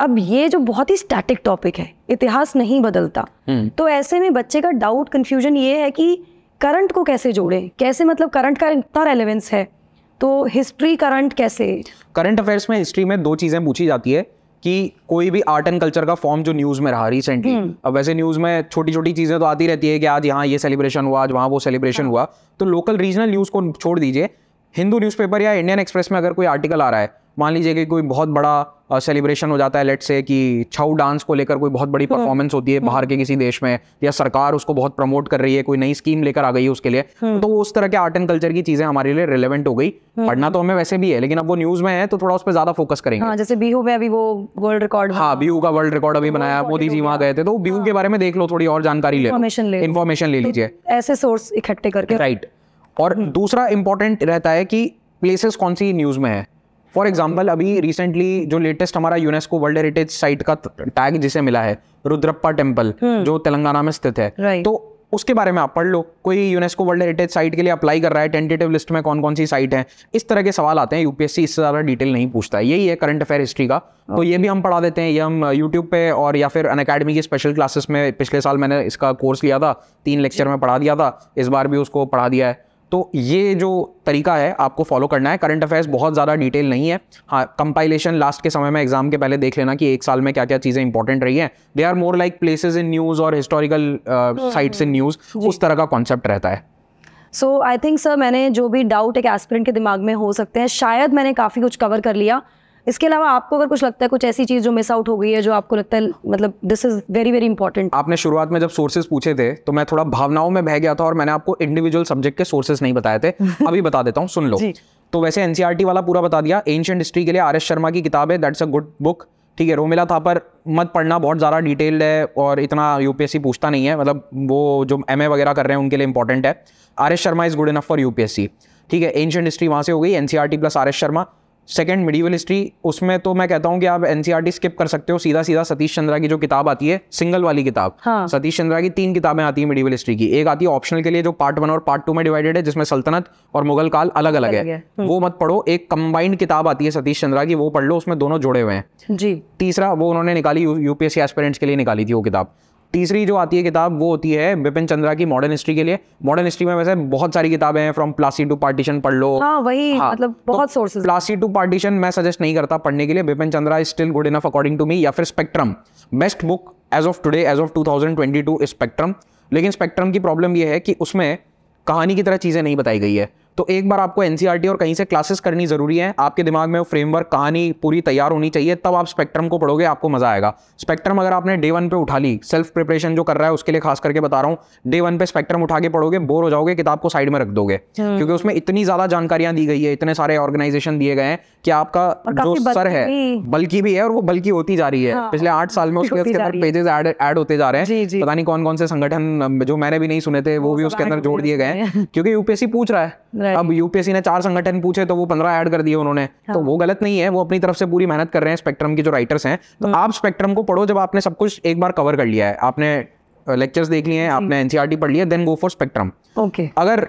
Speaker 2: अब ये जो बहुत ही स्टैटिक टॉपिक है इतिहास नहीं बदलता hmm. तो ऐसे में बच्चे का डाउट कन्फ्यूजन ये है कि करंट को कैसे जोड़े कैसे मतलब करंट का इतना रेलेवेंस है तो हिस्ट्री करंट कैसे
Speaker 1: करंट अफेयर्स में हिस्ट्री में दो चीज़ें पूछी जाती है कि कोई भी आर्ट एंड कल्चर का फॉर्म जो न्यूज़ में रहा रिसेंटली हम्म। अब वैसे न्यूज़ में छोटी छोटी चीज़ें तो आती रहती है कि आज यहाँ ये सेलिब्रेशन हुआ आज वहाँ वो सेलिब्रेशन हाँ। हुआ तो लोकल रीजनल न्यूज़ को छोड़ दीजिए हिंदू न्यूज़पेपर या इंडियन एक्सप्रेस में अगर कोई आर्टिकल आ रहा है मान लीजिए कि कोई बहुत बड़ा सेलिब्रेशन हो जाता है लेट से कि छऊ डांस को लेकर कोई बहुत बड़ी परफॉर्मेंस हाँ। होती है हाँ। बाहर के किसी देश में या सरकार उसको बहुत प्रमोट कर रही है कोई नई स्कीम लेकर आ गई है उसके लिए हाँ। तो वो उस तरह के आर्ट एंड कल्चर की चीजें हमारे लिए रिलेवेंट हो गई पढ़ना तो हमें वैसे भी है लेकिन अब वो न्यूज में है तो थोड़ा उस पर ज्यादा फोकस करेंगे हाँ,
Speaker 2: जैसे बिहू में अभी वो
Speaker 1: वर्ल्ड रिकॉर्ड हाँ बीहू का वर्ल्ड रिकॉर्ड अभी बनाया मोदी जी वहाँ गए थे तो बीहू के बारे में देख लो थोड़ी और जानकारी ले इन्फॉर्मेशन ले तो लीजिए ऐसे सोर्स इकट्ठे करके राइट और हम्म। दूसरा इंपॉर्टेंट रहता है कि प्लेसेस कौन सी न्यूज में है फॉर एग्जाम्पल अभी रिसेंटली जो लेटेस्ट हमारा यूनेस्को वर्ल्ड हेरिटेज साइट का टैग जिसे मिला है रुद्रप्पा टेम्पल हम्म। जो तेलंगाना में स्थित है तो उसके बारे में आप पढ़ लो कोई यूनेस्को वर्ल्ड हेरिटेज साइट के लिए अप्लाई कर रहा है टेंटेटिव लिस्ट में कौन कौन सी साइट है इस तरह के सवाल आते हैं यूपीएससी इससे ज़्यादा डिटेल नहीं पूछता है यही है करंट अफेयर हिस्ट्री का तो ये भी हम पढ़ा देते हैं ये हम यूट्यूब पे और या फिर अन अकेडमी की स्पेशल क्लासेस में पिछले साल मैंने इसका कोर्स लिया था तीन लेक्चर में पढ़ा दिया था इस बार भी उसको पढ़ा दिया है तो ये जो तरीका है आपको फॉलो करना है करंट अफेयर्स बहुत ज़्यादा डिटेल नहीं है हाँ कंपाइलेशन लास्ट के समय में एग्जाम के पहले देख लेना कि एक साल में क्या क्या चीज़ें इंपॉर्टेंट रही हैं they are more like places in news और हिस्टोरिकल साइट्स इन न्यूज़ उस तरह का कॉन्सेप्ट रहता है
Speaker 2: सो आई थिंक सर मैंने जो भी डाउट एक एस्पिरेंट के दिमाग में हो सकते हैं शायद मैंने काफ़ी कुछ कवर कर लिया इसके अलावा आपको अगर कुछ लगता है कुछ ऐसी चीज़ जो मिस आउट हो गई है जो आपको लगता है मतलब this is very very
Speaker 1: important आपने शुरुआत में जब सोर्सेज पूछे थे तो मैं थोड़ा भावनाओं में बह गया था और मैंने आपको इंडिविजुअल सब्जेक्ट के सोर्सेज नहीं बताए थे अभी बता देता हूँ सुन लो तो वैसे एनसीआरटी e वाला पूरा बता दिया एंशियंट हिस्ट्री के लिए आर एस शर्मा की किताब है दैट्स अ गुड बुक ठीक है रोमिला था पर मत पढ़ना बहुत ज़्यादा डिटेल्ड है और इतना यूपीएससी पूछता नहीं है मतलब वो जो एम वगैरह कर रहे हैं उनके लिए इंपॉर्टेंट है R S Sharma is good enough for UPSC ठीक है एंशियंट हिस्ट्री वहाँ से हो गई NCERT plus R S Sharma second medieval history उसमें तो मैं कहता हूँ कि आप एनसीआरटी स्किप e कर सकते हो सीधा सीधा सतीश चंद्रा की जो किताब आती है सिंगल वाली किताब हाँ. सतीश चंद्रा की तीन किताबें आती है मिडीवल हिस्ट्री की एक आती है ऑप्शनल के लिए जो पार्ट वन और पार्ट टू में डिवाइडेड है जिसमें सल्तनत और मुगल काल अलग अलग है हम्म। वो मत पढ़ो एक कंबाइंड किताब आती है सतीश चंद्रा की वो पढ़ लो उसमें दोनों जुड़े हुए हैं जी तीसरा वो उन्होंने निकाली यूपीएससी एस्पेरेंट्स के लिए निकाली थी वो किताब तीसरी जो आती है किताब वो होती है बिपिन चंद्रा की मॉडर्न हिस्ट्री के लिए मॉडर्न हिस्ट्री में वैसे बहुत सारी किताबें हैं फ्रॉम प्लासी टू पार्टीशन पढ़ लो हाँ वही हाँ, मतलब तो बहुत सोर्सेज प्लासी टू पार्टीशन मैं सजेस्ट नहीं करता पढ़ने के लिए Bipin Chandra is still good enough according to me या फिर spectrum best book age of today age of to spectrum लेकिन स्पेक्ट्रम की प्रॉब्लम यह है कि उसमें कहानी की तरह चीज़ें नहीं बताई गई है तो एक बार आपको एनसीईआरटी e और कहीं से क्लासेस करनी ज़रूरी है आपके दिमाग में वो फ्रेमवर्क कहानी पूरी तैयार होनी चाहिए तब आप स्पेक्ट्रम को पढ़ोगे आपको मज़ा आएगा स्पेक्ट्रम अगर आपने डे वन पे उठा ली सेल्फ प्रिपरेशन जो कर रहा है उसके लिए खास करके बता रहा हूँ डे वन पे स्पेक्ट्रम उठा के पढ़ोगे बोर हो जाओगे किताब को साइड में रख दोगे हाँ। क्योंकि उसमें इतनी ज़्यादा जानकारियां दी गई है इतने सारे ऑर्गेनाइजेशन दिए गए हैं कि आपका जो सर है बल्कि भी है और वो बल्कि होती जा रही है हाँ। पिछले आठ साल में उसके अंदर पेजेस एड होते जा रहे हैं पता नहीं कौन कौन से संगठन जो मैंने भी नहीं सुने थे वो भी उसके अंदर जोड़ दिए गए हैं क्योंकि यूपीएससी पूछ रहा है right. अब यूपीएससी ने चार संगठन पूछे तो वो पंद्रह ऐड कर दिए उन्होंने तो हाँ. तो वो गलत नहीं है वो अपनी तरफ से पूरी मेहनत कर रहे हैं स्पेक्ट्रम के जो राइटर्स हैं तो हम्म। आप स्पेक्ट्रम को पढ़ो जब आपने सब कुछ एक बार कवर कर लिया है आपने लेक्चर्स uh, देख लिए हैं आपने एनसीआरटी हम्म। e पढ़ लिया then go for spectrum okay अगर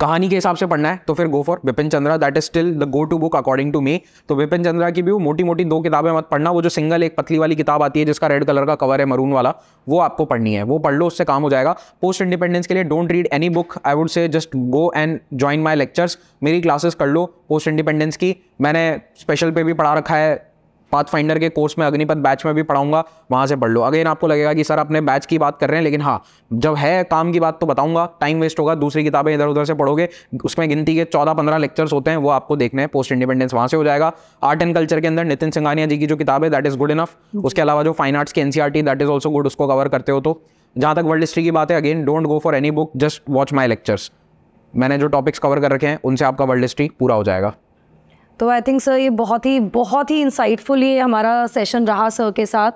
Speaker 1: कहानी के हिसाब से पढ़ना है तो फिर go for Vipin Chandra that is still the go to book according to me तो विपिन चंद्रा की भी वो मोटी मोटी दो किताबें मत पढ़ना वो जो सिंगल एक पतली वाली किताब आती है जिसका रेड कलर का कवर है मरून वाला वो आपको पढ़नी है वो पढ़ लो उससे काम हो जाएगा पोस्ट इंडिपेंडेंस के लिए don't read any book I would say just go and join my lectures मेरी क्लासेस कर लो पोस्ट इंडिपेंडेंस की मैंने स्पेशल पे भी पढ़ा रखा है पाथ फाइंडर के कोर्स में अग्निपथ बैच में भी पढ़ाऊंगा वहाँ से पढ़ लो अगेन आपको लगेगा कि सर अपने बैच की बात कर रहे हैं लेकिन हाँ जब है काम की बात तो बताऊंगा टाइम वेस्ट होगा दूसरी किताबें इधर उधर से पढ़ोगे उसमें गिनती के चौदह पंद्रह लेक्चर्स होते हैं वो आपको देखने हैं पोस्ट इंडिपेंडेंस वहाँ से हो जाएगा आर्ट एंड कल्चर के अंदर नितिन सिंघानिया जी की जो किताब है दैट इज़ गुड इनफ उसके अलावा जो फाइन आर्ट्स की NCERT that is also good उसको कवर करते हो तो जहाँ तक वर्ल्ड हिस्ट्री की बात है again don't go for any book just watch my lectures मैंने जो टॉपिक्स कवर कर रखे हैं उनसे आपका वर्ल्ड हिस्ट्री पूरा हो जाएगा
Speaker 2: तो आई थिंक सर ये बहुत ही बहुत ही इंसाइटफुल ये हमारा सेशन रहा सर के साथ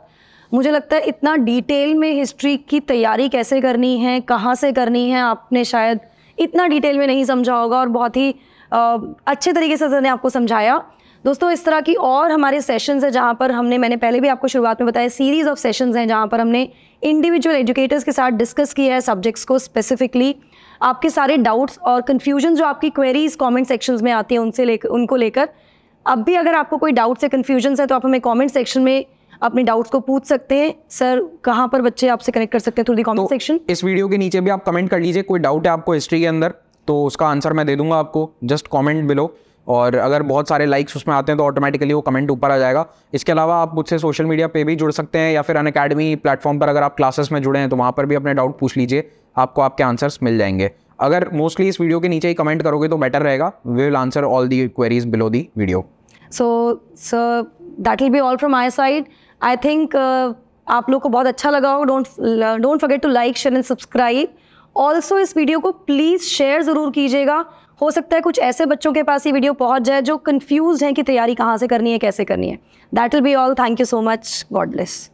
Speaker 2: मुझे लगता है इतना डिटेल में हिस्ट्री की तैयारी कैसे करनी है कहाँ से करनी है आपने शायद इतना डिटेल में नहीं समझा होगा और बहुत ही आ, अच्छे तरीके से सर ने आपको समझाया दोस्तों इस तरह की और हमारे सेशंस हैं जहाँ पर हमने मैंने पहले भी आपको शुरुआत में बताया सीरीज़ ऑफ सेशंस हैं जहाँ पर हमने इंडिविजुअल एजुकेटर्स के साथ डिस्कस किया है सब्जेक्ट्स को स्पेसिफिकली आपके सारे डाउट्स और कन्फ्यूजन जो आपकी क्वेरीज कॉमेंट सेक्शन में आती हैं उनसे लेकर उनको लेकर अब भी अगर आपको कोई डाउट्स या कन्फ्यूजन्स है तो आप हमें कॉमेंट सेक्शन में अपने डाउट्स को पूछ सकते हैं सर कहाँ पर
Speaker 1: बच्चे आपसे कनेक्ट कर सकते हैं थ्रू कमेंट सेक्शन इस वीडियो के नीचे भी आप कमेंट कर लीजिए कोई डाउट है आपको हिस्ट्री के अंदर तो उसका आंसर मैं दे दूंगा आपको जस्ट कमेंट बिलो और अगर बहुत सारे लाइक्स उसमें आते हैं तो ऑटोमेटिकली वो कमेंट ऊपर आ जाएगा इसके अलावा आप मुझसे सोशल मीडिया पे भी जुड़ सकते हैं या फिर अन अकेडमी प्लेटफॉर्म पर अगर आप क्लासेस में जुड़े हैं तो वहाँ पर भी अपने डाउट पूछ लीजिए आपको आपके आंसर्स मिल जाएंगे अगर मोस्टली इस वीडियो के नीचे ही कमेंट करोगे तो बेटर रहेगा we will answer all the queries below the video
Speaker 2: so sir that will be all from my side I think आप लोग को बहुत अच्छा लगा हो don't don't forget to like share and subscribe also इस वीडियो को प्लीज़ शेयर ज़रूर कीजिएगा हो सकता है कुछ ऐसे बच्चों के पास ये वीडियो पहुंच जाए जो कंफ्यूज हैं कि तैयारी कहाँ से करनी है कैसे करनी है that will be all thank you so much God bless